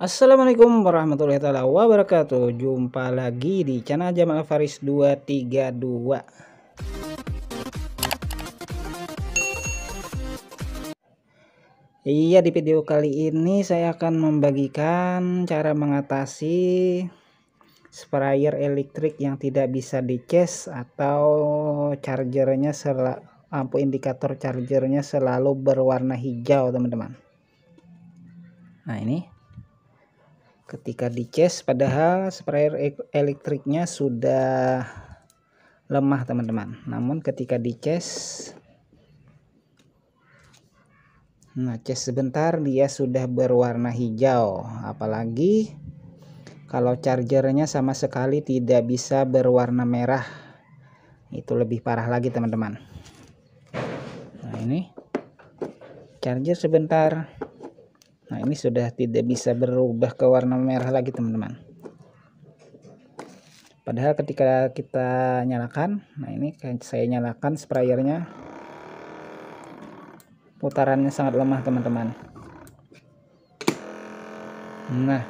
Assalamualaikum warahmatullahi wabarakatuh. Jumpa lagi di channel Jamal Faris 232. Iya, di video kali ini saya akan membagikan cara mengatasi sprayer elektrik yang tidak bisa dicas atau chargernya selalu lampu indikator chargernya selalu berwarna hijau, teman-teman. Nah, ini ketika dicas padahal sprayer e-, elektriknya sudah lemah teman-teman namun ketika dicas nah charge sebentar dia sudah berwarna hijau apalagi kalau chargernya sama sekali tidak bisa berwarna merah itu lebih parah lagi teman-teman nah ini charger sebentar nah ini sudah tidak bisa berubah ke warna merah lagi teman-teman padahal ketika kita nyalakan nah ini saya nyalakan sprayernya putarannya sangat lemah teman-teman nah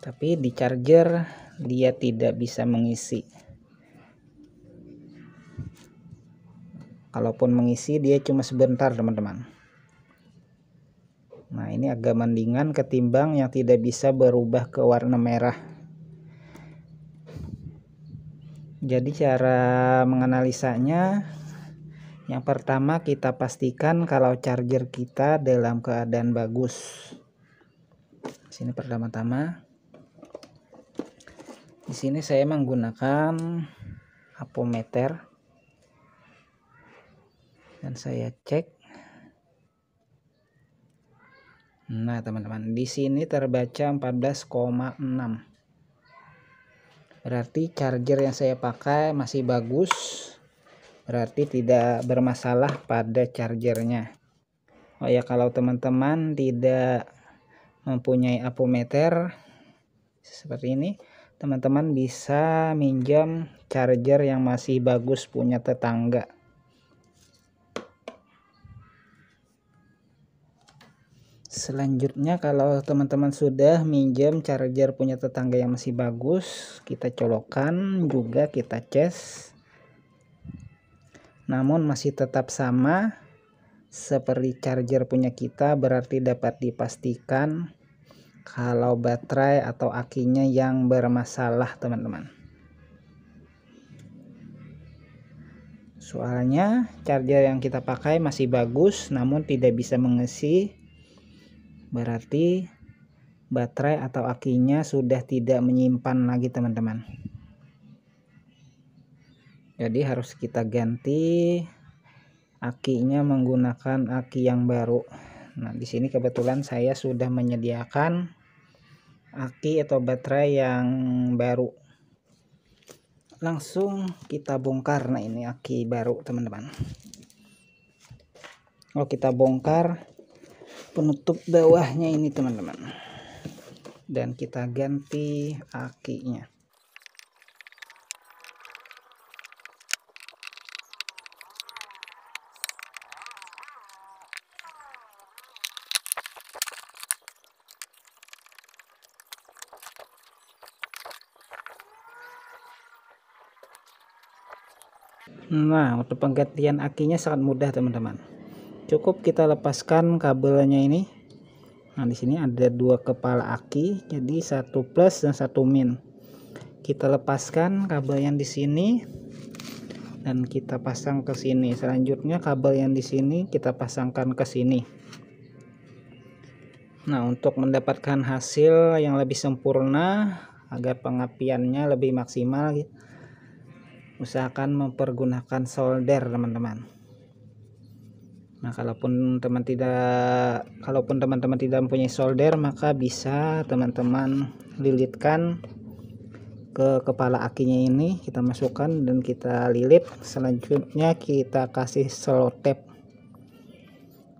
tapi di charger dia tidak bisa mengisi kalaupun mengisi dia cuma sebentar teman-teman nah ini agak mendingan ketimbang yang tidak bisa berubah ke warna merah jadi cara menganalisanya yang pertama kita pastikan kalau charger kita dalam keadaan bagus sini pertama-tama di sini saya menggunakan apometer dan saya cek Nah, teman-teman, di sini terbaca 14,6. Berarti charger yang saya pakai masih bagus. Berarti tidak bermasalah pada chargernya. Oh ya, kalau teman-teman tidak mempunyai apometer seperti ini, teman-teman bisa minjam charger yang masih bagus punya tetangga. selanjutnya kalau teman-teman sudah minjem charger punya tetangga yang masih bagus kita colokan juga kita cas namun masih tetap sama seperti charger punya kita berarti dapat dipastikan kalau baterai atau akinya yang bermasalah teman-teman soalnya charger yang kita pakai masih bagus namun tidak bisa mengisi berarti baterai atau akinya sudah tidak menyimpan lagi teman-teman jadi harus kita ganti akinya menggunakan aki yang baru nah di sini kebetulan saya sudah menyediakan aki atau baterai yang baru langsung kita bongkar nah ini aki baru teman-teman kalau oh, kita bongkar penutup bawahnya ini teman-teman dan kita ganti akinya Nah, untuk penggantian akinya sangat mudah, teman-teman cukup kita lepaskan kabelnya ini nah di sini ada dua kepala aki jadi satu plus dan satu min kita lepaskan kabel yang di sini dan kita pasang ke sini selanjutnya kabel yang di sini kita pasangkan ke sini nah untuk mendapatkan hasil yang lebih sempurna agar pengapiannya lebih maksimal usahakan mempergunakan solder teman-teman Nah, kalaupun teman tidak kalaupun teman-teman tidak mempunyai solder, maka bisa teman-teman lilitkan ke kepala akinya ini, kita masukkan dan kita lilit. Selanjutnya kita kasih selotep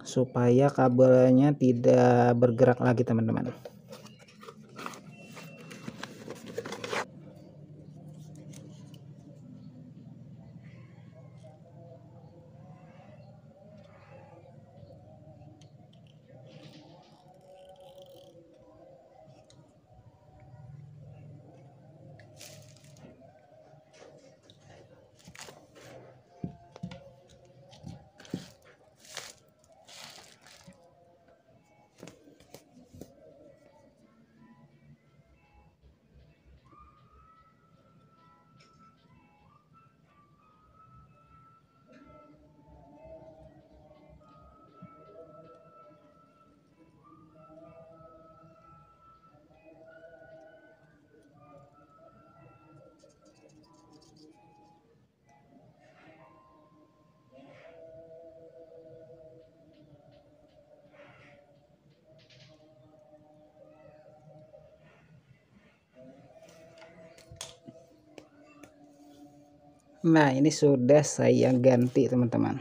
supaya kabelnya tidak bergerak lagi, teman-teman. Nah ini sudah saya ganti teman-teman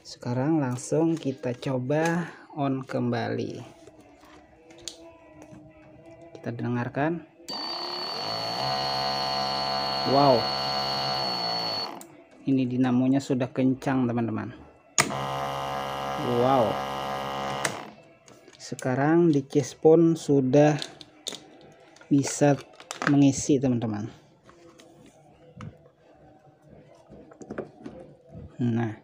Sekarang langsung kita coba on kembali Kita dengarkan Wow Ini dinamonya sudah kencang teman-teman Wow Sekarang di cespon sudah bisa mengisi teman-teman nah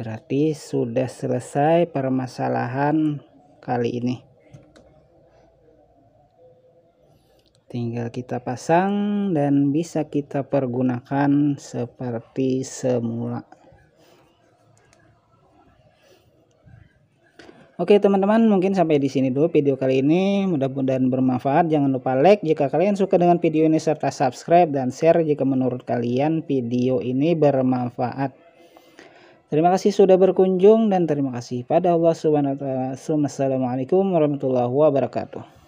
berarti sudah selesai permasalahan kali ini tinggal kita pasang dan bisa kita pergunakan seperti semula Oke teman-teman mungkin sampai di sini dulu video kali ini mudah-mudahan bermanfaat jangan lupa like jika kalian suka dengan video ini serta subscribe dan share jika menurut kalian video ini bermanfaat. Terima kasih sudah berkunjung dan terima kasih pada Allah Subhanahu wa taala. Assalamualaikum warahmatullahi wabarakatuh.